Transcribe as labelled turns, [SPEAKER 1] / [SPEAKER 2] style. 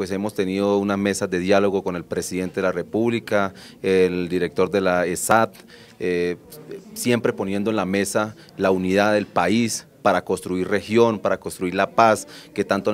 [SPEAKER 1] pues hemos tenido una mesa de diálogo con el presidente de la República, el director de la ESAT, eh, siempre poniendo en la mesa la unidad del país para construir región, para construir la paz que tanto